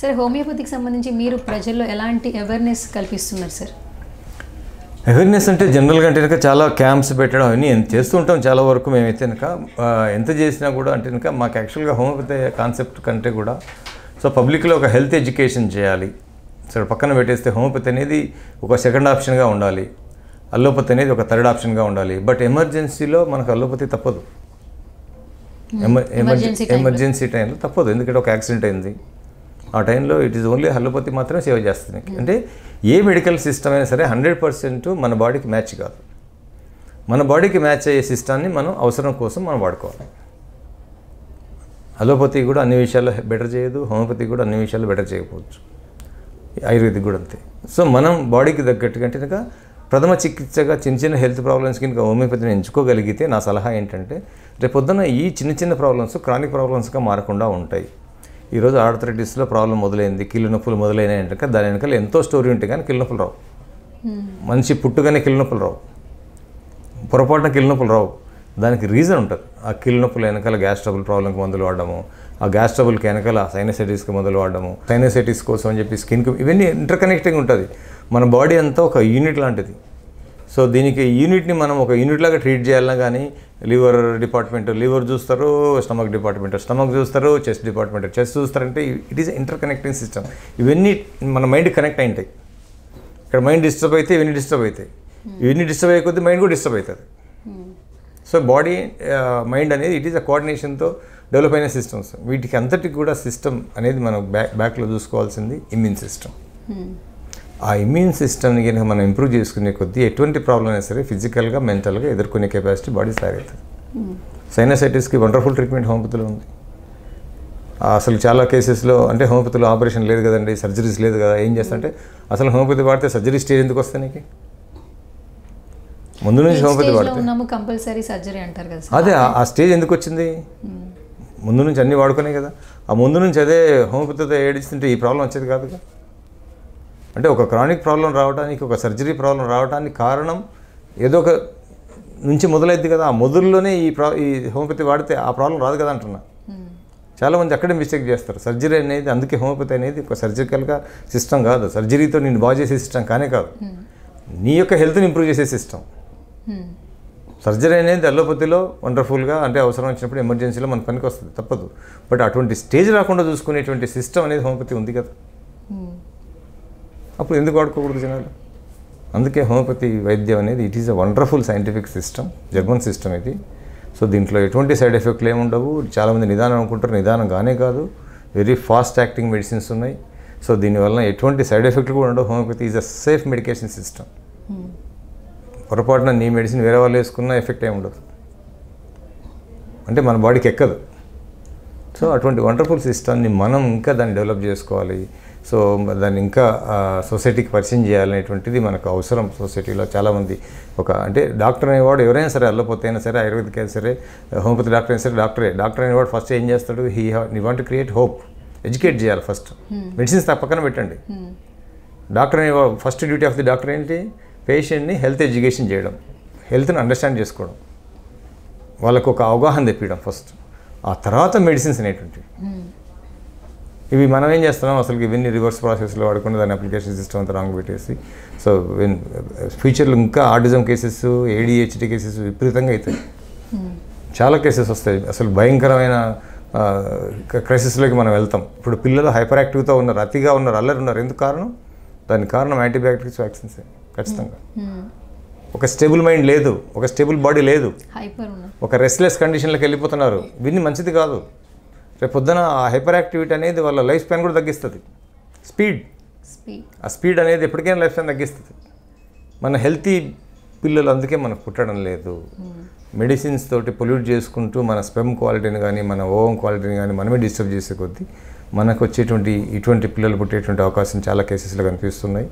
Sir హోమియోపతికి సంబంధించి మీరు ప్రజల్లో ఎలాంటి అవేర్నెస్ కల్పిస్తున్నారు సార్ అవేర్నెస్ అంటే జనరల్గా అంటే కనుక చాలా క్యాంప్స్ పెట్టడం అవన్నీ చేస్తుంటాం చాలా వరకు మేమైతే కనుక ఎంత చేసినా కూడా అంటే కనుక మాకు యాక్చువల్గా హోమియోపతి కాన్సెప్ట్ కంటే కూడా సో పబ్లిక్లో ఒక హెల్త్ ఎడ్యుకేషన్ చేయాలి సో పక్కన పెట్టేస్తే హోమియోపతి అనేది ఒక సెకండ్ ఆప్షన్గా ఉండాలి అల్లోపతి అనేది ఒక థర్డ్ ఆప్షన్గా ఉండాలి బట్ ఎమర్జెన్సీలో మనకు అల్లోపతి తప్పదు ఎమర్జెన్సీ ఎమర్జెన్సీ టైంలో తప్పదు ఎందుకంటే ఒక యాక్సిడెంట్ అయింది ఆ టైంలో ఇట్ ఈస్ ఓన్లీ హలోపతి మాత్రమే సేవ చేస్తుంది అంటే ఏ మెడికల్ సిస్టమ్ అయినా సరే హండ్రెడ్ పర్సెంట్ మన బాడీకి మ్యాచ్ కాదు మన బాడీకి మ్యాచ్ అయ్యే సిస్టాన్ని మనం అవసరం కోసం మనం వాడుకోవాలి అలోపతి కూడా అన్ని విషయాల్లో బెటర్ చేయదు హోమియోపతి కూడా అన్ని విషయాల్లో బెటర్ చేయకపోవచ్చు ఆయుర్వేదిక్ కూడా అంతే సో మనం బాడీకి తగ్గట్టుగా కనుక ప్రథమ చికిత్సగా చిన్న చిన్న హెల్త్ ప్రాబ్లమ్స్ కనుక హోమియోపతిని ఎంచుకోగలిగితే నా సలహా ఏంటంటే రేపొద్దున ఈ చిన్న చిన్న ప్రాబ్లమ్స్ క్రానిక్ ప్రాబ్లమ్స్గా మారకుండా ఉంటాయి ఈరోజు ఆర్థరైటిస్లో ప్రాబ్లం మొదలైంది కిల్లు నొప్పులు మొదలైన దాని వెనకాల ఎంతో స్టోరీ ఉంటాయి కానీ కిల్లు నొప్పులు రావు hmm. మనిషి పుట్టుగానే కిల్లు నొప్పులు రావు పొరపాటున కిల్లు నొప్పులు రావు దానికి రీజన్ ఉంటుంది ఆ కిల్లు నొప్పులు వెనకాల గ్యాస్ ట్రబుల్ ప్రాబ్లంకి మందులు వాడము ఆ గ్యాస్ ట్రబుల్కి వెనకాల సైనసైటిస్కి మందులు వాడడము సైనసైటిస్ కోసం అని చెప్పి స్కిన్కి ఇవన్నీ ఇంటర్కనెక్టింగ్ ఉంటుంది మన బాడీ అంతా ఒక యూనిట్ లాంటిది సో దీనికి యూనిట్ని మనం ఒక యూనిట్ లాగా ట్రీట్ చేయాలన్నా కానీ లివర్ డిపార్ట్మెంట్ లివర్ చూస్తారు స్టమక్ డిపార్ట్మెంట్ స్టమక్ చూస్తారు చెస్ట్ డిపార్ట్మెంట్ చెస్ట్ చూస్తారంటే it is interconnecting system ఇవన్నీ మన మైండ్ కనెక్ట్ అయింటాయి ఇక్కడ మైండ్ డిస్టర్బ్ అయితే ఇవన్నీ డిస్టర్బ్ అవుతాయి hmm. ఇవన్నీ డిస్టర్బ్ అయ్యే కొద్దీ మైండ్ కూడా డిస్టర్బ్ అవుతుంది hmm. సో బాడీ మైండ్ అనేది ఇట్ ఈస్ అ కోఆర్డినేషన్తో డెవలప్ అయిన సిస్టమ్స్ వీటికి అంతటికి కూడా సిస్టమ్ అనేది మనం బ్యాక్ బ్యాక్లో చూసుకోవాల్సింది ఇమ్యూన్ సిస్టమ్ hmm. ఆ ఇమ్యూన్ సిస్టమ్ని కనుక మనం ఇంప్రూవ్ చేసుకునే కొద్దీ ఎటువంటి ప్రాబ్లం అయినా సరే ఫిజికల్గా మెంటల్గా ఎదుర్కొనే కెపాసిటీ బాడీ తయారవుతుంది సైనసైటిస్కి వండర్ఫుల్ ట్రీట్మెంట్ హోమియోపతిలో ఉంది అసలు చాలా కేసెస్లో అంటే హోమియోపతిలో ఆపరేషన్ లేదు కదండి సర్జరీస్ లేదు కదా ఏం చేస్తారంటే అసలు హోమపతి వాడితే సర్జరీ స్టేజ్ ఎందుకు వస్తాయి నీకు ముందు నుంచి హోమపతి వాడుతుంది కంపల్సరీ సర్జరీ అంటారు కదా అదే ఆ స్టేజ్ ఎందుకు వచ్చింది hmm. ముందు నుంచి అన్నీ వాడుకునే కదా ఆ ముందు నుంచి అదే హోమోపతితో ఏడిస్తుంటే ఈ ప్రాబ్లం వచ్చేది కాదు అంటే ఒక క్రానిక్ ప్రాబ్లం రావడానికి ఒక సర్జరీ ప్రాబ్లం రావడానికి కారణం ఏదో ఒక నుంచి మొదలైద్ది కదా ఆ మొదల్లోనే ఈ ప్రా ఈ హోమియోపతి వాడితే ఆ ప్రాబ్లం రాదు కదా అంటున్నా hmm. చాలామంది అక్కడే మిస్టేక్ చేస్తారు సర్జరీ అనేది అందుకే హోమియోపతి అనేది ఒక సర్జికల్గా సిస్టమ్ కాదు సర్జరీతో నేను బాగు చేసే సిస్టమ్ కానే కాదు hmm. నీ యొక్క హెల్త్ని ఇంప్రూవ్ చేసే సిస్టమ్ సర్జరీ hmm. అనేది అల్లోపతిలో వండర్ఫుల్గా అంటే అవసరం వచ్చినప్పుడు ఎమర్జెన్సీలో మన పనికి వస్తుంది తప్పదు బట్ అటువంటి స్టేజ్ రాకుండా చూసుకునేటువంటి సిస్టమ్ అనేది హోమియోపతి ఉంది కదా అప్పుడు ఎందుకు వాడుకోకూడదు జనాలు అందుకే హోమియోపతి వైద్యం అనేది it is a wonderful scientific system German system ఇది సో దీంట్లో ఎటువంటి సైడ్ ఎఫెక్ట్లు ఏముండవు చాలామంది నిదానం అనుకుంటారు నిదానం కానే కాదు వెరీ ఫాస్ట్ యాక్టింగ్ మెడిసిన్స్ ఉన్నాయి సో దీనివల్ల ఎటువంటి సైడ్ ఎఫెక్ట్లు కూడా ఉండవు homeopathy is a safe medication system పొరపాటున నీ మెడిసిన్ వేరే వాళ్ళు వేసుకున్న ఎఫెక్ట్ ఏమి ఉండదు అంటే మన బాడీకి ఎక్కదు సో అటువంటి వండర్ఫుల్ సిస్టమ్ని మనం ఇంకా దాన్ని డెవలప్ చేసుకోవాలి సో దాన్ని ఇంకా సొసైటీకి పరిచయం చేయాలనేటువంటిది మనకు అవసరం సొసైటీలో చాలామంది ఒక అంటే డాక్టర్ అనేవాడు ఎవరైనా సరే అల్లపోతే అయినా సరే ఆయుర్వేదిక్ అయినా సరే హోమియోపతి డాక్టర్ అయినా సరే డాక్టరే డాక్టర్ అనేవాడు ఫస్ట్ ఏం చేస్తాడు he he want create hope educate చేయాలి ఫస్ట్ మెడిసిన్స్ hmm. పక్కన పెట్టండి డాక్టర్ hmm. అనేవాడు first duty of the doctor ఏంటి పేషెంట్ని హెల్త్ ఎడ్యుకేషన్ చేయడం హెల్త్ని అండర్స్టాండ్ చేసుకోవడం వాళ్ళకు ఒక అవగాహన తెప్పించడం ఫస్ట్ ఆ తర్వాత మెడిసిన్స్ అనేటువంటివి ఇవి మనం ఏం చేస్తున్నాం అసలు ఇవన్నీ రివర్స్ ప్రాసెస్లో వాడుకుని దాని అప్లికేషన్ సిస్టమ్ అంతా రాంగ్ పెట్టేసి సో ఫ్యూచర్లో ఇంకా ఆర్టిజం కేసెస్ ఏడిహెచ్డి కేసెస్ విపరీతంగా అవుతాయి చాలా కేసెస్ వస్తాయి అసలు భయంకరమైన క్రైసిస్లోకి మనం వెళ్తాం ఇప్పుడు పిల్లలు హైపర్ యాక్టివ్తో ఉన్నారు అతిగా ఉన్నారు అల్లరి ఉన్నారు ఎందుకు కారణం దానికి కారణం యాంటీబయాటిక్స్ వ్యాక్సిన్సే ఖచ్చితంగా ఒక స్టేబుల్ మైండ్ లేదు ఒక స్టేబుల్ బాడీ లేదు ఒక రెస్ట్లెస్ కండిషన్లకు వెళ్ళిపోతున్నారు విన్ని మంచిది కాదు రేపు పొద్దున ఆ హైపర్ యాక్టివిటీ అనేది వాళ్ళ లైఫ్ స్పాన్ కూడా తగ్గిస్తుంది స్పీడ్ ఆ స్పీడ్ అనేది ఎప్పటికైనా లైఫ్ స్పాన్ తగ్గిస్తుంది మన హెల్తీ పిల్లలు అందుకే మనకు పుట్టడం లేదు hmm. మెడిసిన్స్ తోటి పొల్యూట్ చేసుకుంటూ మన స్పెమ్ క్వాలిటీని కానీ మన ఓవం క్వాలిటీని కానీ మనమే డిస్టర్బ్ చేసే కొద్దీ మనకు వచ్చేటువంటి ఇటువంటి పిల్లలు పుట్టేటువంటి అవకాశం చాలా కేసెస్లో కనిపిస్తున్నాయి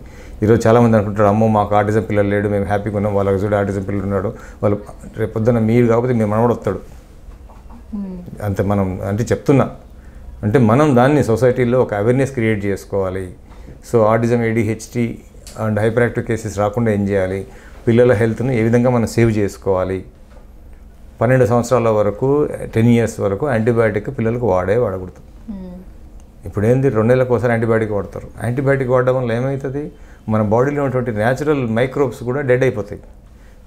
ఈరోజు చాలామంది అనుకుంటారు అమ్మో మాకు ఆర్టిజం పిల్లలు లేడు మేము హ్యాపీగా ఉన్నాం వాళ్ళకి చూడు ఆర్టిజం పిల్లలు ఉన్నాడు వాళ్ళు రేపు పొద్దున్న మీరు కాకపోతే మేము మనవడు వస్తాడు అంత మనం అంటే చెప్తున్నా అంటే మనం దాన్ని సొసైటీలో ఒక అవేర్నెస్ క్రియేట్ చేసుకోవాలి so autism ADHD and hyperactive cases రాకుండా ఏం చేయాలి పిల్లల హెల్త్ను ఏ విధంగా మనం సేవ్ చేసుకోవాలి పన్నెండు సంవత్సరాల వరకు టెన్ ఇయర్స్ వరకు యాంటీబయాటిక్ పిల్లలకు వాడే వాడకూడదు hmm. ఇప్పుడు ఏంది రెండు నెలలకు ఒకసారి యాంటీబయాటిక్ వాడతారు యాంటీబయాటిక్ వాడడం వల్ల ఏమవుతుంది మన బాడీలో ఉన్నటువంటి న్యాచురల్ మైక్రోబ్స్ కూడా డెడ్ అయిపోతాయి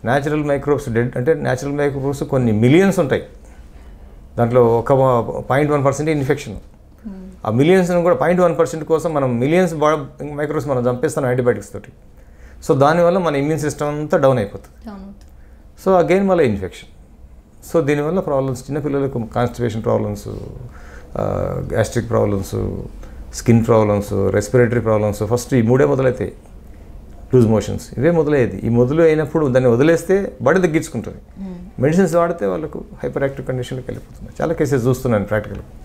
న్యాచురల్ మైక్రోబ్స్ డెడ్ అంటే న్యాచురల్ మైక్రోబ్స్ కొన్ని మిలియన్స్ ఉంటాయి దాంట్లో ఒక పాయింట్ వన్ పర్సెంట్ ఇన్ఫెక్షన్ ఆ మిలియన్స్ కూడా పాయింట్ వన్ పర్సెంట్ కోసం మనం మిలియన్స్ మైక్రోస్ మనం చంపేస్తాం యాంటీబయాటిక్స్ తోటి సో దానివల్ల మన ఇమ్యూన్ సిస్టమ్ అంతా డౌన్ అయిపోతుంది సో అగైన్ మళ్ళీ ఇన్ఫెక్షన్ సో దీనివల్ల ప్రాబ్లమ్స్ చిన్నపిల్లలకు constipation problems gastric problems skin problems respiratory problems first ఈ మూడే మొదలైతాయి లూజ్ మోషన్స్ ఇవే మొదలయ్యేది ఈ మొదలు అయినప్పుడు దాన్ని వదిలేస్తే బడి తగ్గించుకుంటుంది మెడిసిన్స్ hmm. వాడితే వాళ్ళకు హైపర్ యాక్టివ్ కండిషన్లోకి వెళ్ళిపోతుంది చాలా కేసెస్ చూస్తున్నాను ప్రాక్టికల్గా